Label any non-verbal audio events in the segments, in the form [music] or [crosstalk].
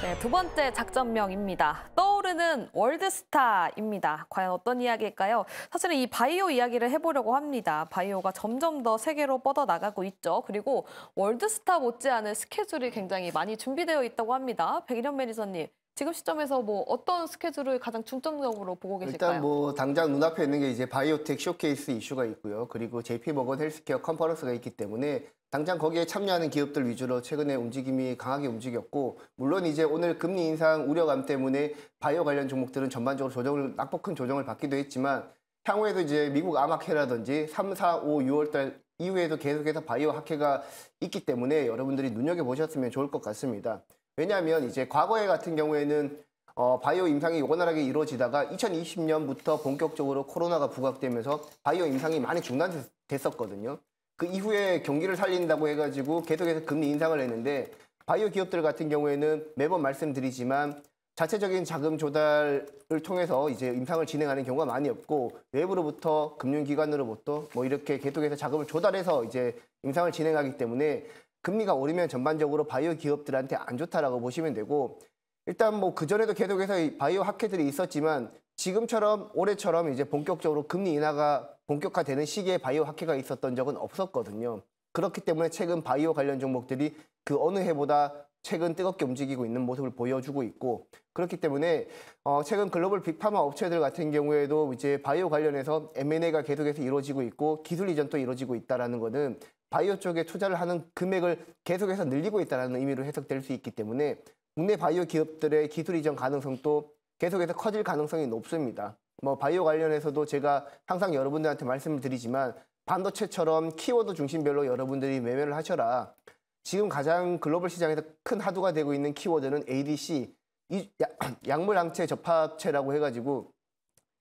네, 두 번째 작전명입니다. 떠오르는 월드스타입니다. 과연 어떤 이야기일까요? 사실은 이 바이오 이야기를 해보려고 합니다. 바이오가 점점 더 세계로 뻗어나가고 있죠. 그리고 월드스타 못지않은 스케줄이 굉장히 많이 준비되어 있다고 합니다. 백일현 매니저님, 지금 시점에서 뭐 어떤 스케줄을 가장 중점적으로 보고 계실까요? 일단 뭐 당장 눈앞에 있는 게 이제 바이오텍 쇼케이스 이슈가 있고요. 그리고 JP 머건 헬스케어 컨퍼런스가 있기 때문에 당장 거기에 참여하는 기업들 위주로 최근에 움직임이 강하게 움직였고 물론 이제 오늘 금리 인상 우려감 때문에 바이오 관련 종목들은 전반적으로 조정을 낙폭 큰 조정을 받기도 했지만 향후에도 이제 미국 암학회라든지 3, 4, 5, 6월달 이후에도 계속해서 바이오 학회가 있기 때문에 여러분들이 눈여겨보셨으면 좋을 것 같습니다. 왜냐하면 이제 과거에 같은 경우에는 어, 바이오 임상이 요활하게 이루어지다가 2020년부터 본격적으로 코로나가 부각되면서 바이오 임상이 많이 중단됐었거든요. 그 이후에 경기를 살린다고 해가지고 계속해서 금리 인상을 했는데 바이오 기업들 같은 경우에는 매번 말씀드리지만 자체적인 자금 조달을 통해서 이제 임상을 진행하는 경우가 많이 없고 외부로부터 금융기관으로부터 뭐 이렇게 계속해서 자금을 조달해서 이제 임상을 진행하기 때문에 금리가 오르면 전반적으로 바이오 기업들한테 안 좋다라고 보시면 되고 일단 뭐 그전에도 계속해서 바이오 학회들이 있었지만 지금처럼 올해처럼 이제 본격적으로 금리 인하가 본격화되는 시기에 바이오 학회가 있었던 적은 없었거든요. 그렇기 때문에 최근 바이오 관련 종목들이 그 어느 해보다 최근 뜨겁게 움직이고 있는 모습을 보여주고 있고 그렇기 때문에 어 최근 글로벌 빅파마 업체들 같은 경우에도 이제 바이오 관련해서 M&A가 계속해서 이루어지고 있고 기술 이전도 이루어지고 있다라는 것은 바이오 쪽에 투자를 하는 금액을 계속해서 늘리고 있다는 의미로 해석될 수 있기 때문에 국내 바이오 기업들의 기술 이전 가능성도 계속해서 커질 가능성이 높습니다. 뭐 바이오 관련해서도 제가 항상 여러분들한테 말씀을 드리지만 반도체처럼 키워드 중심별로 여러분들이 매매를 하셔라. 지금 가장 글로벌 시장에서 큰 하도가 되고 있는 키워드는 ADC, [clears throat] 약물 항체 접합체라고 해가지고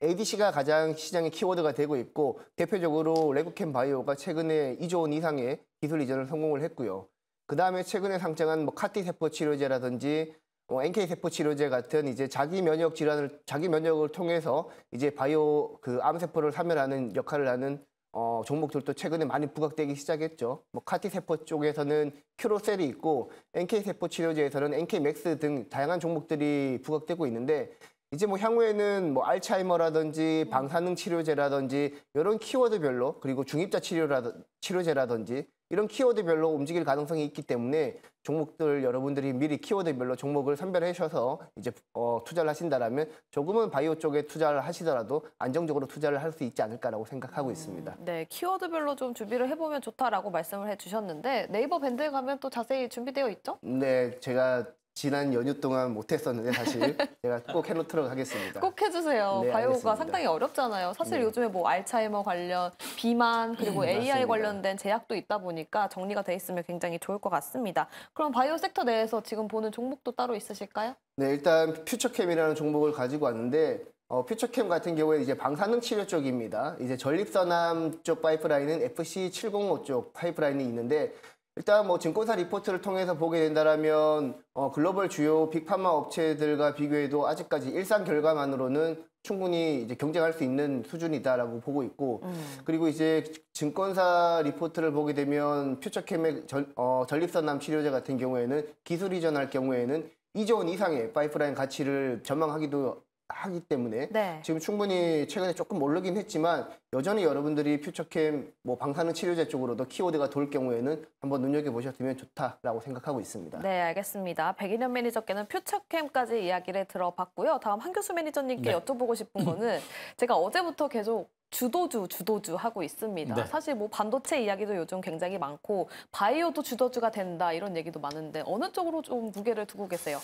ADC가 가장 시장의 키워드가 되고 있고 대표적으로 레고캠 바이오가 최근에 2조 원 이상의 기술 이전을 성공을 했고요. 그 다음에 최근에 상장한 뭐 카티 세포 치료제라든지 뭐 NK 세포 치료제 같은 이제 자기 면역 질환을 자기 면역을 통해서 이제 바이오 그 암세포를 사멸하는 역할을 하는 어, 종목들도 최근에 많이 부각되기 시작했죠. 뭐 카티 세포 쪽에서는 큐로셀이 있고 NK 세포 치료제에서는 NK 맥스 등 다양한 종목들이 부각되고 있는데 이제 뭐 향후에는 뭐 알츠하이머라든지 방사능 치료제라든지 이런 키워드별로 그리고 중입자 치료라 치료제라든지 이런 키워드별로 움직일 가능성이 있기 때문에 종목들 여러분들이 미리 키워드별로 종목을 선별하셔서 이제 어, 투자를 하신다라면 조금은 바이오 쪽에 투자를 하시더라도 안정적으로 투자를 할 수 있지 않을까라고 생각하고 음, 있습니다. 네, 키워드별로 좀 준비를 해보면 좋다라고 말씀을 해주셨는데 네이버 밴드에 가면 또 자세히 준비되어 있죠? 네, 제가 지난 연휴 동안 못했었는데 사실 [laughs] 제가 꼭 해놓도록 하겠습니다. 꼭 해주세요. 네, 바이오가 알겠습니다. 상당히 어렵잖아요. 사실 네. 요즘에 뭐 알츠하이머 관련 비만 그리고 음, AI 맞 관련된 제약도 있다 보니까 정리가 돼 있으면 굉장히 좋을 것 같습니다. 그럼 바이오 섹터 내에서 지금 보는 종목도 따로 있으실까요? 네, 일단 퓨처캠이라는 종목을 가지고 왔는데 어, 퓨처캠 같은 경우에 이제 방사능 치료 쪽입니다. 이제 전립선암 쪽 파이프라인은 FC705 쪽 파이프라인이 있는데 일단 뭐 증권사 리포트를 통해서 보게 된다라면 어, 글로벌 주요 빅파마 업체들과 비교해도 아직까지 일상 결과만으로는 충분히 이제 경쟁할 수 있는 수준이다라고 보고 있고 음. 그리고 이제 증권사 리포트를 보게 되면 퓨처캠의 전, 어, 전립선암 치료제 같은 경우에는 기술 이전할 경우에는 2조 원 이상의 파이프라인 가치를 전망하기도 하기 때문에 네. 지금 충분히 최근에 조금 오르긴 했지만 여전히 여러분들이 퓨처캠 뭐 방사능 치료제 쪽으로도 키워드가 돌 경우에는 한번 눈여겨 보셨으면 좋다라고 생각하고 있습니다. 네, 알겠습니다. 백인현 매니저께는 퓨처캠까지 이야기를 들어봤고요. 다음 한 교수 매니저님께 네. 여쭤보고 싶은 [laughs] 거는 제가 어제부터 계속 주도주 주도주 하고 있습니다. 네. 사실 뭐 반도체 이야기도 요즘 굉장히 많고 바이오도 주도주가 된다 이런 얘기도 많은데 어느 쪽으로 좀 무게를 두고 계세요?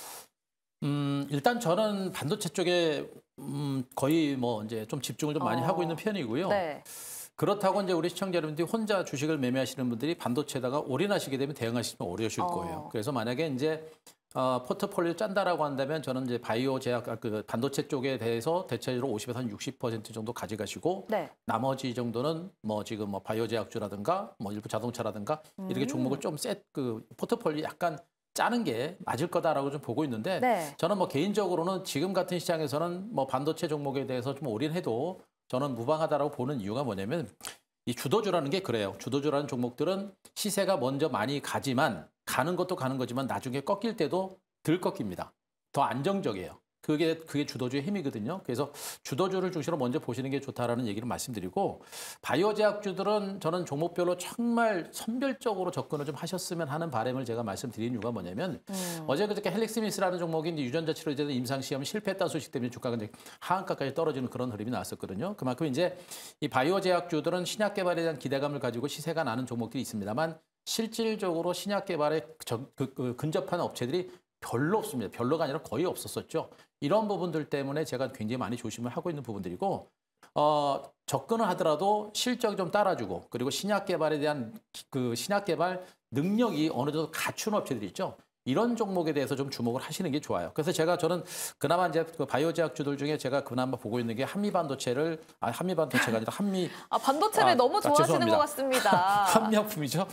음, 일단 저는 반도체 쪽에 음, 거의 뭐 이제 좀 집중을 좀 많이 어. 하고 있는 어. 편이고요. 네. 그렇다고 이제 우리 시청자 여러분들이 혼자 주식을 매매하시는 분들이 반도체에다가 올인하시게 되면 대응하시면 어려우실 어. 거예요. 어. 그래서 만약에 이제 어, 포트폴리오 짠다라고 한다면 저는 이제 바이오 제약 아, 그 반도체 쪽에 대해서 대체로 50에서 한 60% 정도 가져가시고 네. 나머지 정도는 뭐 지금 뭐 바이오 제약주라든가 뭐 일부 자동차라든가 음. 이렇게 종목을 좀 셋 그 포트폴리오 약간 짜는 게 맞을 거다라고 좀 보고 있는데 네. 저는 뭐 개인적으로는 지금 같은 시장에서는 뭐 반도체 종목에 대해서 좀 올인해도 저는 무방하다라고 보는 이유가 뭐냐면 이 주도주라는 게 그래요. 주도주라는 종목들은 시세가 먼저 많이 가지만 가는 것도 가는 거지만 나중에 꺾일 때도 덜 꺾입니다. 더 안정적이에요. 그게 그게 주도주의 힘이거든요. 그래서 주도주를 중심으로 먼저 보시는 게 좋다라는 얘기를 말씀드리고 바이오 제약주들은 저는 종목별로 정말 선별적으로 접근을 좀 하셨으면 하는 바램을 제가 말씀드린 이유가 뭐냐면 음. 어제 그저께 헬릭스미스라는 종목이 유전자 치료 제 임상 시험 실패했다 소식 때문에 주가가 이제 하한가까지 떨어지는 그런 흐름이 나왔었거든요. 그만큼 이제 이 바이오 제약주들은 신약 개발에 대한 기대감을 가지고 시세가 나는 종목들이 있습니다만 실질적으로 신약 개발에 그, 그 근접한 업체들이 별로 없습니다. 별로가 아니라 거의 없었었죠. 이런 부분들 때문에 제가 굉장히 많이 조심을 하고 있는 부분들이고 어, 접근을 하더라도 실적 좀 따라주고 그리고 신약 개발에 대한 그 신약 개발 능력이 어느 정도 갖춘 업체들 이 있죠. 이런 종목에 대해서 좀 주목을 하시는 게 좋아요. 그래서 제가 저는 그나마 이제 그 바이오 제약주들 중에 제가 그나마 보고 있는 게 한미 반도체를 아 한미 반도체가 아니라 한미 [laughs] 아 반도체를 아, 너무 아, 좋아하시는 아, 것 같습니다. [laughs] 한미약품이죠.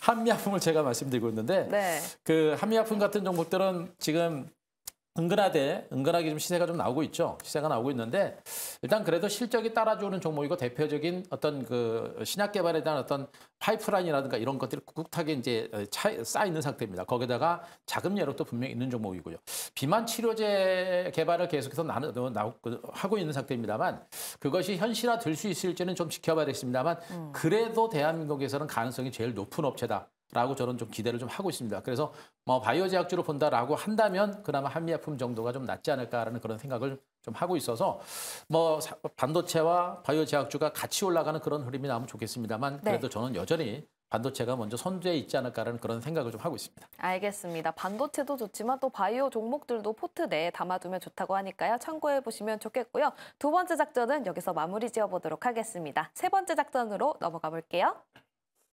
한미약품을 제가 말씀드리고 있는데 네. 그 한미약품 같은 종목들은 지금 은근하되 은근하게 좀 시세가 좀 나오고 있죠. 시세가 나오고 있는데 일단 그래도 실적이 따라주는 종목이고 대표적인 어떤 그 신약 개발에 대한 어떤 파이프라인이라든가 이런 것들이 꿋꿋하게 이제 차, 쌓이는 상태입니다. 거기다가 자금 여력도 분명히 있는 종목이고요. 비만 치료제 개발을 계속해서 나, 어, 나, 그 하고 있는 상태입니다만 그것이 현실화 될 수 있을지는 좀 지켜봐야 겠습니다만 음. 그래도 대한민국에서는 가능성이 제일 높은 업체다. 라고 저는 좀 기대를 좀 하고 있습니다. 그래서 뭐 바이오 제약주로 본다라고 한다면 그나마 한미약품 정도가 좀 낫지 않을까라는 그런 생각을 좀 하고 있어서 뭐 반도체와 바이오 제약주가 같이 올라가는 그런 흐름이 나오면 좋겠습니다만 네. 그래도 네. 저는 여전히 반도체가 먼저 선두에 있지 않을까라는 그런 생각을 좀 하고 있습니다. 알겠습니다. 반도체도 좋지만 또 바이오 종목들도 포트 내에 담아두면 좋다고 하니까요. 참고해 보시면 좋겠고요. 두 번째 작전은 여기서 마무리 지어보도록 하겠습니다. 세 번째 작전으로 넘어가 볼게요.